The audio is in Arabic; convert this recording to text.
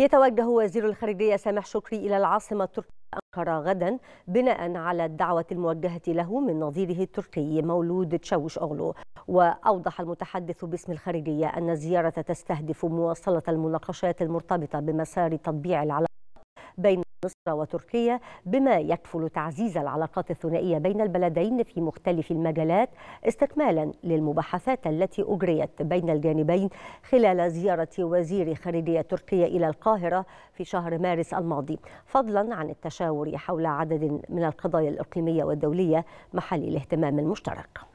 يتوجه وزير الخارجية سامح شكري إلى العاصمة التركية أنقرة غدا بناء على الدعوة الموجهة له من نظيره التركي مولود تشاوش أغلو وأوضح المتحدث باسم الخارجية أن الزيارة تستهدف مواصلة المناقشات المرتبطة بمسار تطبيع العلاقات بين مصر وتركيا بما يكفل تعزيز العلاقات الثنائية بين البلدين في مختلف المجالات استكمالا للمباحثات التي أجريت بين الجانبين خلال زيارة وزير خارجية تركيا إلى القاهرة في شهر مارس الماضي فضلا عن التشاور حول عدد من القضايا الإقليمية والدولية محل الاهتمام المشترك